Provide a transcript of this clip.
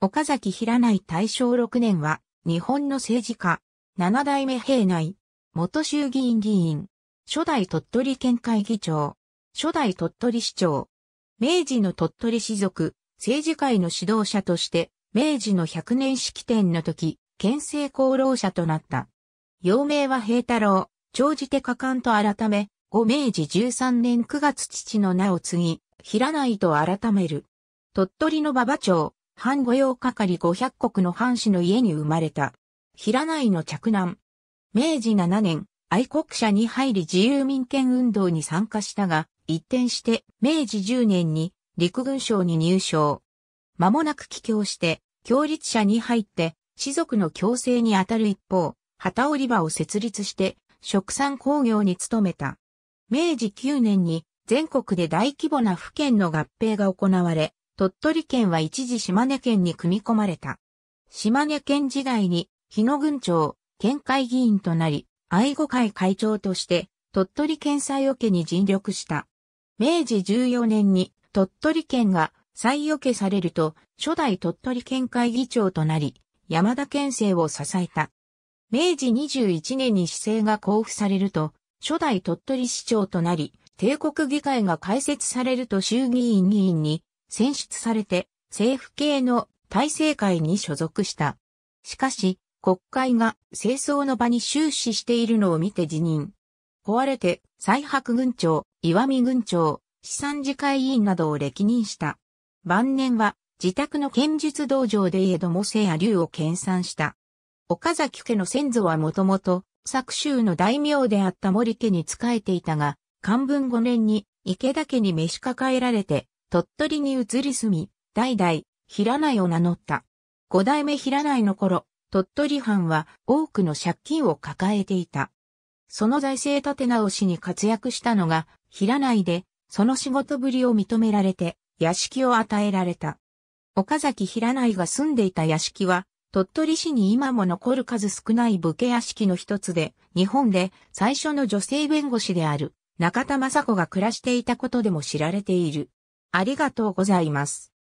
岡崎平内大正6年は、日本の政治家、七代目平内、元衆議院議員、初代鳥取県会議長、初代鳥取市長、明治の鳥取市族、政治界の指導者として、明治の百年式典の時、県政功労者となった。幼名は平太郎、長寺て果敢と改め、後明治13年9月父の名を継ぎ、平内と改める。鳥取の馬場町、藩御用係500国の藩士の家に生まれた。平内の着難。明治7年、愛国者に入り自由民権運動に参加したが、一転して明治10年に陸軍省に入省。間もなく帰郷して、協立者に入って、士族の強制にあたる一方、旗織場を設立して、食産工業に努めた。明治9年に全国で大規模な府県の合併が行われ、鳥取県は一時島根県に組み込まれた。島根県時代に日野郡長、県会議員となり、愛護会会長として鳥取県最桶に尽力した。明治14年に鳥取県が最桶されると、初代鳥取県会議長となり、山田県政を支えた。明治21年に市政が交付されると、初代鳥取市長となり、帝国議会が開設されると衆議院議員に選出されて政府系の体制会に所属した。しかし、国会が清掃の場に終始しているのを見て辞任。壊れて、西白軍長、岩見軍長、資産次会委員などを歴任した。晩年は、自宅の剣術道場で江戸も聖や竜を研鑽した。岡崎家の先祖はもともと、作州の大名であった森家に仕えていたが、漢文5年に池田家に召し抱えられて、鳥取に移り住み、代々、平内を名乗った。五代目平内の頃、鳥取藩は多くの借金を抱えていた。その財政立て直しに活躍したのが、平内で、その仕事ぶりを認められて、屋敷を与えられた。岡崎平内が住んでいた屋敷は、鳥取市に今も残る数少ない武家屋敷の一つで、日本で最初の女性弁護士である中田雅子が暮らしていたことでも知られている。ありがとうございます。